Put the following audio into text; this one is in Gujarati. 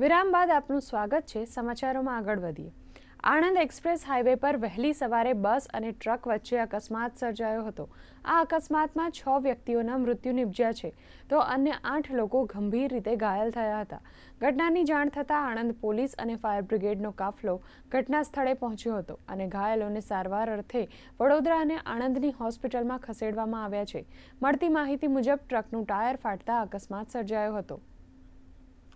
વિરામ બાદ આપનું સ્વાગત છે સમાચારોમાં આગળ વધીએ આણંદ એક્સપ્રેસ હાઈવે પર વહેલી સવારે બસ અને ટ્રક વચ્ચે અકસ્માત સર્જાયો હતો આ અકસ્માતમાં છ વ્યક્તિઓના મૃત્યુ નિપજ્યા છે તો અન્ય આઠ લોકો ગંભીર રીતે ઘાયલ થયા હતા ઘટનાની જાણ થતાં આણંદ પોલીસ અને ફાયર બ્રિગેડનો કાફલો ઘટના સ્થળે પહોંચ્યો હતો અને ઘાયલોને સારવાર અર્થે વડોદરા અને આણંદની હોસ્પિટલમાં ખસેડવામાં આવ્યા છે મળતી માહિતી મુજબ ટ્રકનું ટાયર ફાટતા અકસ્માત સર્જાયો હતો